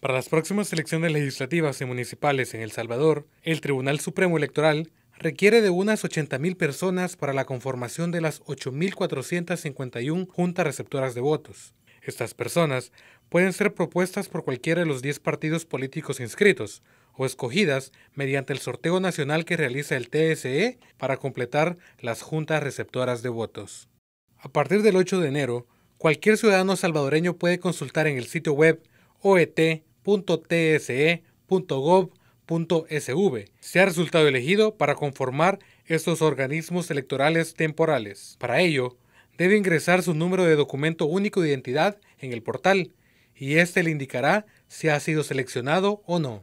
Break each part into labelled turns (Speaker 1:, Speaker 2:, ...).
Speaker 1: Para las próximas elecciones legislativas y municipales en El Salvador, el Tribunal Supremo Electoral requiere de unas 80.000 personas para la conformación de las 8.451 juntas receptoras de votos. Estas personas pueden ser propuestas por cualquiera de los 10 partidos políticos inscritos o escogidas mediante el sorteo nacional que realiza el TSE para completar las juntas receptoras de votos. A partir del 8 de enero, cualquier ciudadano salvadoreño puede consultar en el sitio web OET tse.gov.sv se ha resultado elegido para conformar estos organismos electorales temporales. Para ello, debe ingresar su número de documento único de identidad en el portal y este le indicará si ha sido seleccionado o no.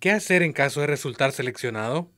Speaker 1: ¿Qué hacer en caso de resultar seleccionado?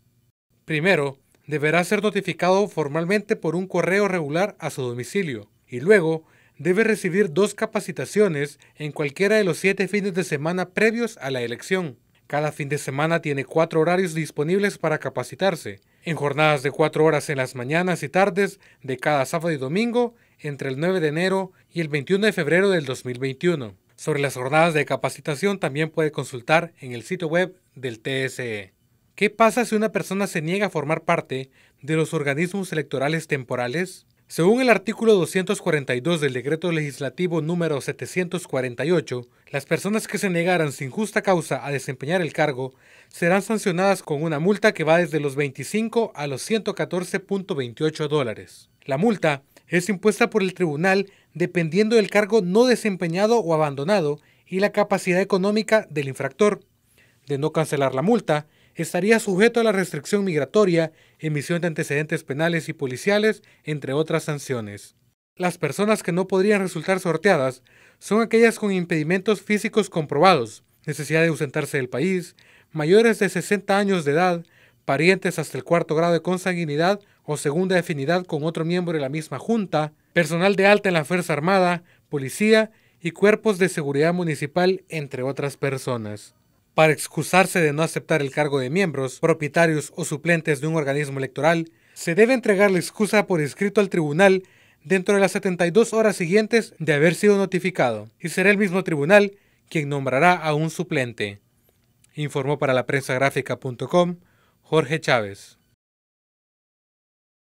Speaker 1: Primero, deberá ser notificado formalmente por un correo regular a su domicilio y luego debe recibir dos capacitaciones en cualquiera de los siete fines de semana previos a la elección. Cada fin de semana tiene cuatro horarios disponibles para capacitarse, en jornadas de cuatro horas en las mañanas y tardes de cada sábado y domingo entre el 9 de enero y el 21 de febrero del 2021. Sobre las jornadas de capacitación también puede consultar en el sitio web del TSE. ¿Qué pasa si una persona se niega a formar parte de los organismos electorales temporales? Según el artículo 242 del decreto legislativo número 748, las personas que se negaran sin justa causa a desempeñar el cargo serán sancionadas con una multa que va desde los 25 a los 114.28 dólares. La multa es impuesta por el tribunal dependiendo del cargo no desempeñado o abandonado y la capacidad económica del infractor. De no cancelar la multa, estaría sujeto a la restricción migratoria, emisión de antecedentes penales y policiales, entre otras sanciones. Las personas que no podrían resultar sorteadas son aquellas con impedimentos físicos comprobados, necesidad de ausentarse del país, mayores de 60 años de edad, parientes hasta el cuarto grado de consanguinidad o segunda afinidad con otro miembro de la misma junta, personal de alta en la Fuerza Armada, policía y cuerpos de seguridad municipal, entre otras personas para excusarse de no aceptar el cargo de miembros, propietarios o suplentes de un organismo electoral, se debe entregar la excusa por escrito al tribunal dentro de las 72 horas siguientes de haber sido notificado, y será el mismo tribunal quien nombrará a un suplente. Informó para la prensa gráfica.com Jorge Chávez.